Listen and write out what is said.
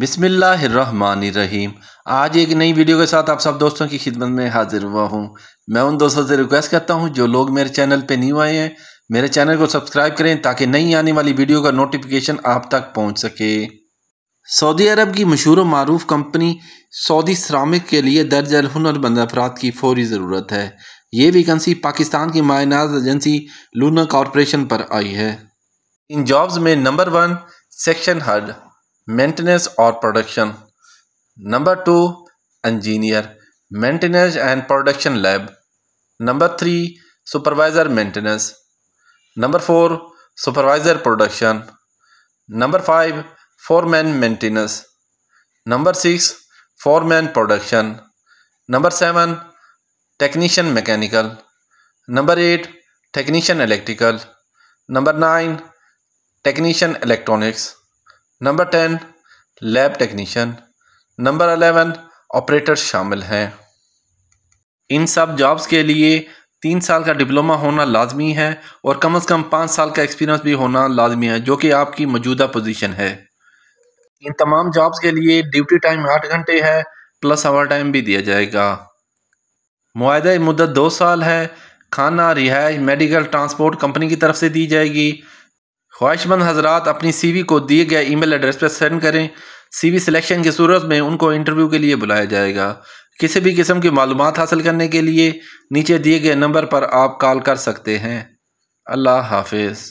बिसमीम आज एक नई वीडियो के साथ आप सब दोस्तों की खिदमत में हाजिर हुआ हूँ मैं उन दोस्तों से रिक्वेस्ट करता हूँ जो लोग मेरे चैनल पे न्यू आए हैं मेरे चैनल को सब्सक्राइब करें ताकि नई आने वाली वीडियो का नोटिफिकेशन आप तक पहुँच सके सऊदी अरब की मशहूर मरूफ कंपनी सऊदी श्रामिक के लिए दर्ज अलहुनरबंद अफराद की फौरी ज़रूरत है ये वैकेंसी पाकिस्तान की मायनाज एजेंसी लूना कॉरपोरेशन पर आई है इन जॉब्स में नंबर वन सेक्शन हड maintenance or production number 2 engineer maintenance and production lab number 3 supervisor maintenance number 4 supervisor production number 5 foreman maintenance number 6 foreman production number 7 technician mechanical number 8 technician electrical number 9 technician electronics number ten lab technician number eleven operator शामिल हैं इन सब jobs के लिए तीन साल का diploma होना लाजमी है और कम अज़ कम पाँच साल का एक्सपीरियंस भी होना लाजमी है जो कि आपकी मौजूदा पोजीशन है इन तमाम जॉब्स के लिए ड्यूटी टाइम आठ घंटे है प्लस आवर टाइम भी दिया जाएगा माहदा मुद्दत दो साल है खाना रिहाइश मेडिकल ट्रांसपोर्ट कंपनी की तरफ से दी जाएगी ख्वाहिशमंद हजरात अपनी वी को दिए गए मेल एड्रेस पर सेंड करें वी सिलेक्शन की सूरत में उनको इंटरव्यू के लिए बुलाया जाएगा किसी भी किस्म की मालूम हासिल करने के लिए नीचे दिए गए नंबर पर आप कॉल कर सकते हैं अल्लाह हाफिज़